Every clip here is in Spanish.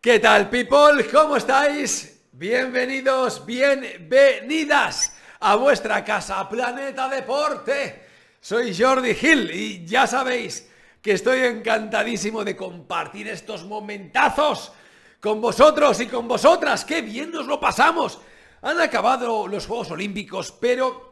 ¿Qué tal, people? ¿Cómo estáis? Bienvenidos, bienvenidas a vuestra casa Planeta Deporte. Soy Jordi Gil y ya sabéis que estoy encantadísimo de compartir estos momentazos con vosotros y con vosotras. ¡Qué bien nos lo pasamos! Han acabado los Juegos Olímpicos, pero...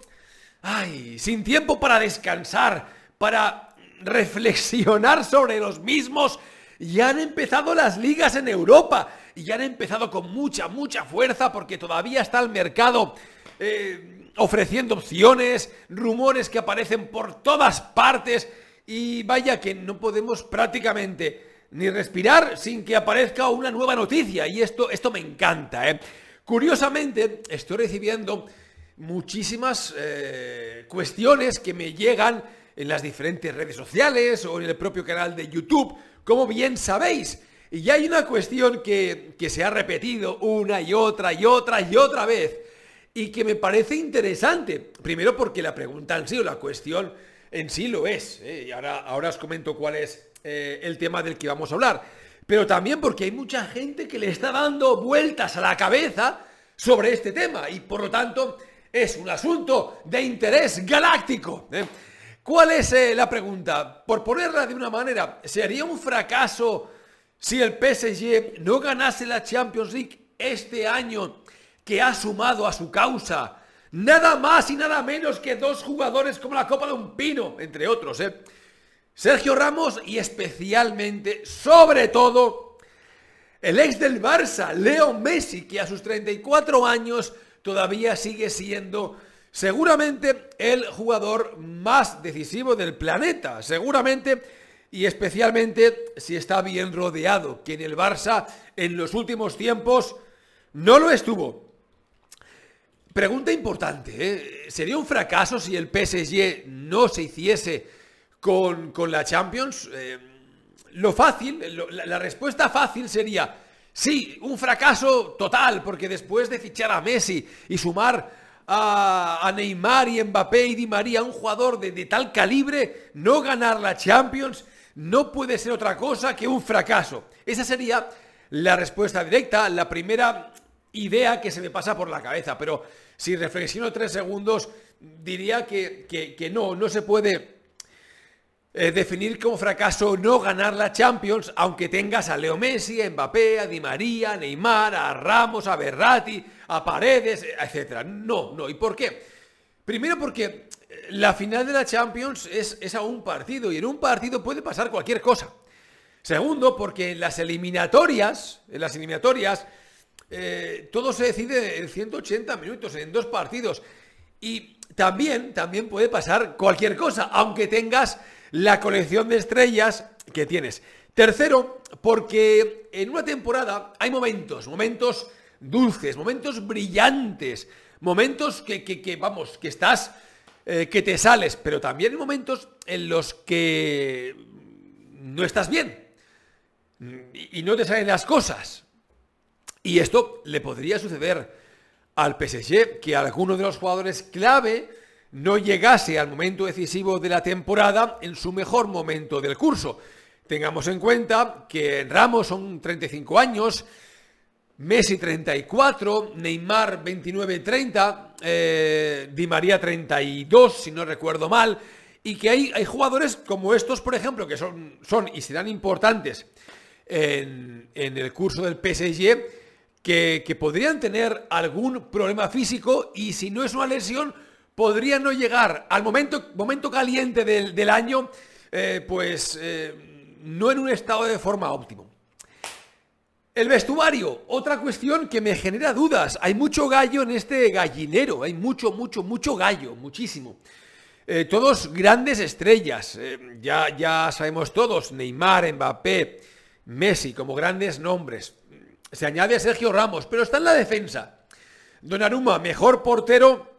¡Ay! Sin tiempo para descansar, para reflexionar sobre los mismos ya han empezado las ligas en Europa y ya han empezado con mucha, mucha fuerza porque todavía está el mercado eh, ofreciendo opciones, rumores que aparecen por todas partes y vaya que no podemos prácticamente ni respirar sin que aparezca una nueva noticia y esto, esto me encanta. ¿eh? Curiosamente estoy recibiendo muchísimas eh, cuestiones que me llegan en las diferentes redes sociales o en el propio canal de YouTube, como bien sabéis. Y hay una cuestión que, se ha repetido una y otra y otra y otra vez y que me parece interesante. Primero porque la pregunta en sí o la cuestión en sí lo es. ¿eh? Y ahora, ahora os comento cuál es eh, el tema del que vamos a hablar. Pero también porque hay mucha gente que le está dando vueltas a la cabeza sobre este tema y por lo tanto es un asunto de interés galáctico. ¿eh? ¿Cuál es eh, la pregunta? Por ponerla de una manera, ¿sería un fracaso si el PSG no ganase la Champions League este año que ha sumado a su causa nada más y nada menos que dos jugadores como la Copa de un Pino, entre otros, ¿eh? Sergio Ramos y especialmente, sobre todo, el ex del Barça, Leo Messi, que a sus 34 años todavía sigue siendo Seguramente el jugador más decisivo del planeta, seguramente y especialmente si está bien rodeado, que en el Barça en los últimos tiempos no lo estuvo. Pregunta importante, ¿eh? ¿sería un fracaso si el PSG no se hiciese con, la Champions? Eh, lo fácil, la respuesta fácil sería, sí, un fracaso total, porque después de fichar a Messi y sumar a, Neymar y Mbappé y Di María, un jugador de, tal calibre, no ganar la Champions no puede ser otra cosa que un fracaso. Esa sería la respuesta directa, la primera idea que se me pasa por la cabeza, pero si reflexiono tres segundos, diría que, que no, no se puede definir como fracaso no ganar la Champions, aunque tengas a Leo Messi, a Mbappé, a Di María, a Neymar, a Ramos, a Berrati, a Paredes, etc. No, no. ¿Y por qué? Primero porque eh, la final de la Champions es, es a un partido y en un partido puede pasar cualquier cosa. Segundo, porque en las eliminatorias, en las eliminatorias, eh, todo se decide en 180 minutos, en dos partidos. Y también, también puede pasar cualquier cosa, aunque tengas la colección de estrellas que tienes. Tercero, porque en una temporada hay momentos, momentos dulces, momentos brillantes, momentos que, vamos, que estás, eh, que te sales, pero también hay momentos en los que no estás bien y, no te salen las cosas. Y esto le podría suceder al PSG que alguno de los jugadores clave no llegase al momento decisivo de la temporada en su mejor momento del curso. Tengamos en cuenta que Ramos son 35 años, Messi 34, Neymar 29-30, eh, Di María 32, si no recuerdo mal, y que hay, hay jugadores como estos, por ejemplo, que son, son y serán importantes en, el curso del PSG, que, que podrían tener algún problema físico y si no es una lesión, podría no llegar al momento, momento caliente del, año, eh, pues eh, no en un estado de forma óptimo. El vestuario, otra cuestión que me genera dudas. Hay mucho gallo en este gallinero, hay mucho, mucho, mucho gallo, muchísimo. Eh, todos grandes estrellas, ya, ya sabemos todos, Neymar, Mbappé, Messi, como grandes nombres. Se añade a Sergio Ramos, pero está en la defensa. Don Aruma, mejor portero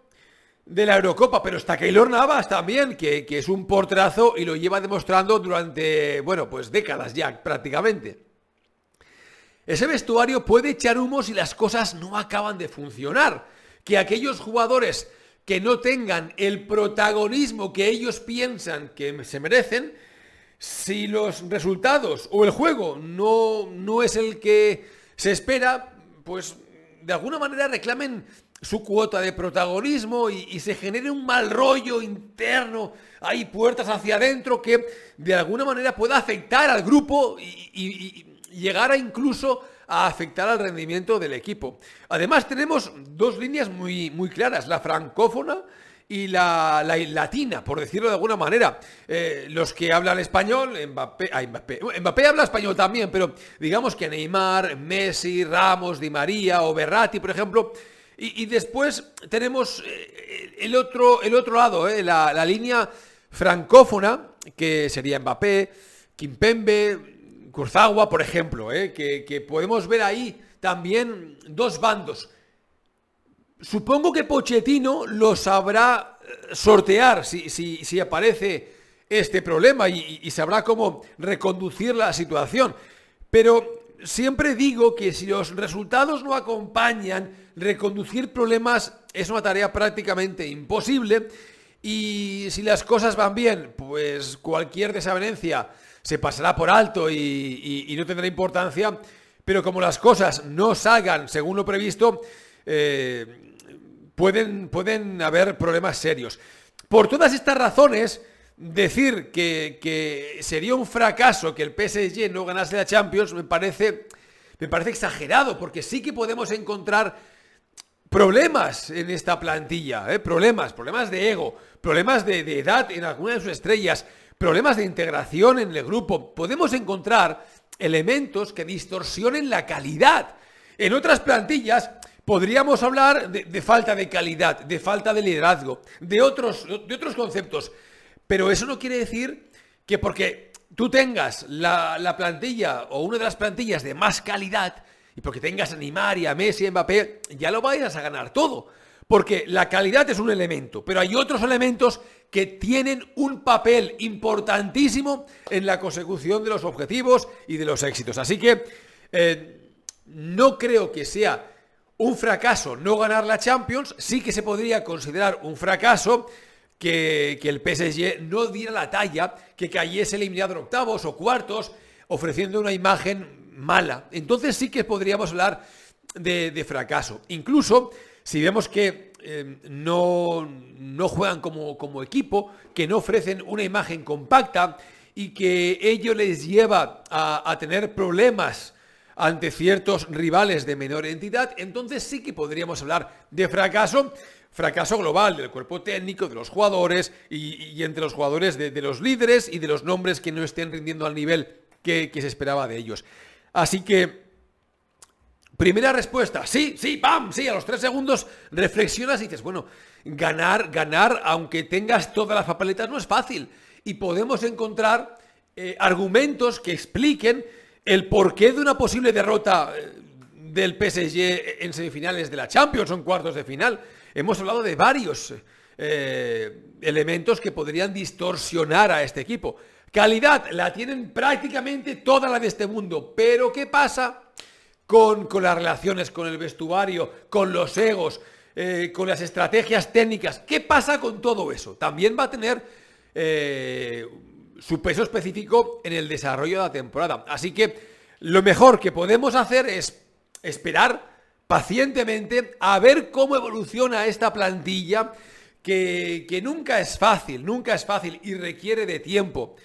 de la Eurocopa, pero está Keylor Navas también, que, que, es un portrazo y lo lleva demostrando durante, bueno, pues décadas ya prácticamente. Ese vestuario puede echar humo si las cosas no acaban de funcionar. Que aquellos jugadores que no tengan el protagonismo que ellos piensan que se merecen, si los resultados o el juego no, no es el que se espera, pues de alguna manera reclamen su cuota de protagonismo y, se genere un mal rollo interno, hay puertas hacia adentro que de alguna manera pueda afectar al grupo y, y, llegar a incluso a afectar al rendimiento del equipo. Además tenemos dos líneas muy, muy claras, la francófona y la, latina, por decirlo de alguna manera. Eh, los que hablan español, Mbappé, Mbappé, habla español también, pero digamos que Neymar, Messi, Ramos, Di María o Berratti, por ejemplo, y, después tenemos eh, eh, el otro, el otro lado, eh, la, línea francófona, que sería Mbappé, Kimpembe, Kurzawa, por ejemplo, que, podemos ver ahí también dos bandos. Supongo que Pochettino lo sabrá sortear si, si, si aparece este problema y, sabrá cómo reconducir la situación. Pero siempre digo que si los resultados no acompañan, reconducir problemas es una tarea prácticamente imposible y si las cosas van bien, pues cualquier desavenencia se pasará por alto y, no tendrá importancia, pero como las cosas no salgan según lo previsto, eh, pueden, pueden haber problemas serios. Por todas estas razones, decir que, sería un fracaso que el PSG no ganase la Champions me parece, me parece exagerado, porque sí que podemos encontrar problemas en esta plantilla, ¿eh? problemas, problemas de ego, problemas de, edad en algunas de sus estrellas, problemas de integración en el grupo. Podemos encontrar elementos que distorsionen la calidad. En otras plantillas podríamos hablar de, de falta de calidad, de falta de liderazgo, de otros, de otros conceptos. Pero eso no quiere decir que porque tú tengas la, plantilla o una de las plantillas de más calidad y porque tengas a Neymar a Messi a Mbappé, ya lo vayas a ganar todo. Porque la calidad es un elemento, pero hay otros elementos que tienen un papel importantísimo en la consecución de los objetivos y de los éxitos. Así que eh, no creo que sea un fracaso no ganar la Champions, sí que se podría considerar un fracaso que, el PSG no diera la talla, que cayese eliminado en octavos o cuartos, ofreciendo una imagen mala. Entonces sí que podríamos hablar de, fracaso. Incluso si vemos que em, no, no, juegan como, como equipo, que no ofrecen una imagen compacta y que ello les lleva a, a tener problemas ante ciertos rivales de menor entidad, entonces sí que podríamos hablar de fracaso fracaso global del cuerpo técnico, de los jugadores y, entre los jugadores de, los líderes y de los nombres que no estén rindiendo al nivel que, se esperaba de ellos. Así que Primera respuesta, sí, sí, pam, sí, a los tres segundos reflexionas y dices, bueno, ganar, ganar, aunque tengas todas las papeletas, no es fácil. Y podemos encontrar eh, argumentos que expliquen el porqué de una posible derrota eh, del PSG en semifinales de la Champions o en cuartos de final. Hemos hablado de varios eh, elementos que podrían distorsionar a este equipo. Calidad la tienen prácticamente toda la de este mundo, pero ¿qué pasa con, las relaciones, con el vestuario, con los egos, eh, con las estrategias técnicas? ¿Qué pasa con todo eso? También va a tener eh, su peso específico en el desarrollo de la temporada. Así que lo mejor que podemos hacer es esperar pacientemente a ver cómo evoluciona esta plantilla que, nunca es fácil, nunca es fácil y requiere de tiempo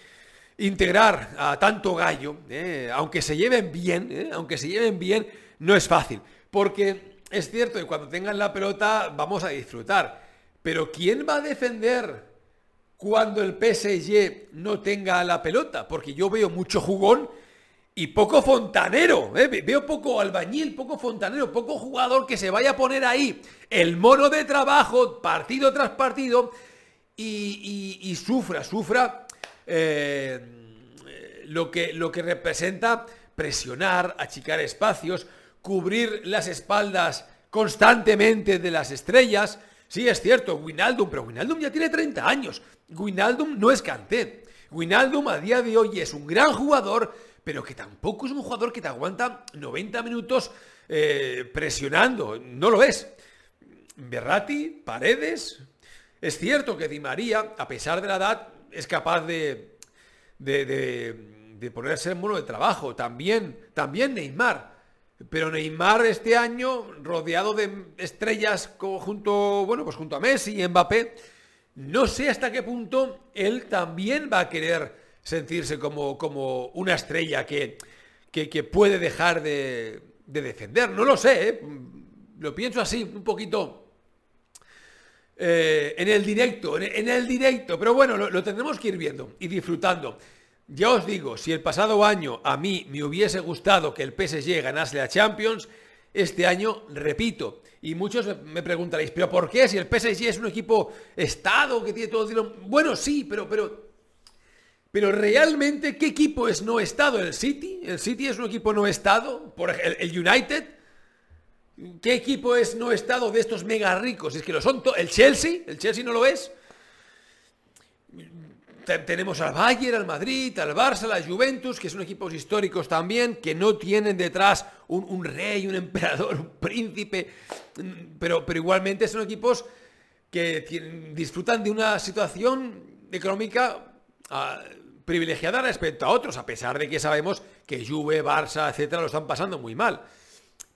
integrar a tanto gallo, eh, aunque se lleven bien, eh, aunque se lleven bien, no es fácil. Porque es cierto que cuando tengan la pelota vamos a disfrutar, pero ¿quién va a defender cuando el PSG no tenga la pelota? Porque yo veo mucho jugón y poco fontanero, ¿eh? veo poco albañil, poco fontanero, poco jugador que se vaya a poner ahí el mono de trabajo partido tras partido y, sufra, sufra eh, lo, que, lo que representa presionar, achicar espacios, cubrir las espaldas constantemente de las estrellas. Sí, es cierto, Winaldum, pero Winaldum ya tiene 30 años. Winaldum no es Canté. Winaldum a día de hoy es un gran jugador pero que tampoco es un jugador que te aguanta 90 minutos eh, presionando, no lo es. Berrati, Paredes, es cierto que Di María, a pesar de la edad, es capaz de, ponerse en mono de trabajo, también, también Neymar. Pero Neymar este año, rodeado de estrellas junto, bueno, pues junto a Messi y Mbappé, no sé hasta qué punto él también va a querer sentirse como, una estrella que, que, puede dejar de, defender. No lo sé, ¿eh? lo pienso así, un poquito eh, en el directo, en, el directo. Pero bueno, lo, tendremos que ir viendo y disfrutando. Ya os digo, si el pasado año a mí me hubiese gustado que el PSG ganase a Champions, este año, repito, y muchos me preguntaréis, ¿pero por qué? Si el PSG es un equipo estado que tiene todo... Bueno, sí, pero, pero pero realmente, ¿qué equipo es no estado? ¿El City? ¿El City es un equipo no estado? ¿Por el, United? ¿Qué equipo es no estado de estos mega ricos? Es que lo son ¿El Chelsea? ¿El Chelsea no lo es? Tenemos al Bayern, al Madrid, al Barça, la Juventus, que son equipos históricos también, que no tienen detrás un, rey, un emperador, un príncipe, pero, pero igualmente son equipos que disfrutan de una situación económica privilegiada respecto a otros, a pesar de que sabemos que Juve, Barça, etcétera, lo están pasando muy mal.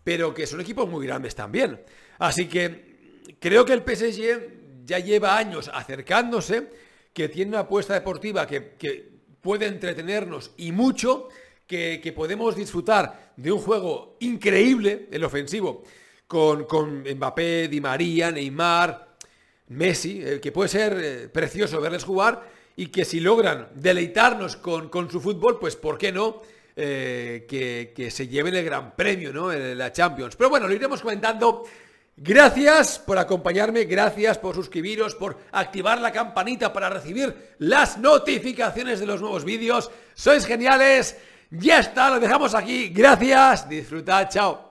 Pero que son equipos muy grandes también. Así que creo que el PSG ya lleva años acercándose, que tiene una apuesta deportiva que, puede entretenernos y mucho, que, podemos disfrutar de un juego increíble, el ofensivo, con, Mbappé, Di María, Neymar, Messi, eh, que puede ser eh, precioso verles jugar y que si logran deleitarnos con, su fútbol, pues ¿por qué no? Eh, que, que, se lleven el gran premio, ¿no? La Champions. Pero bueno, lo iremos comentando. Gracias por acompañarme, gracias por suscribiros, por activar la campanita para recibir las notificaciones de los nuevos vídeos. Sois geniales. Ya está, lo dejamos aquí. Gracias, disfrutad, chao.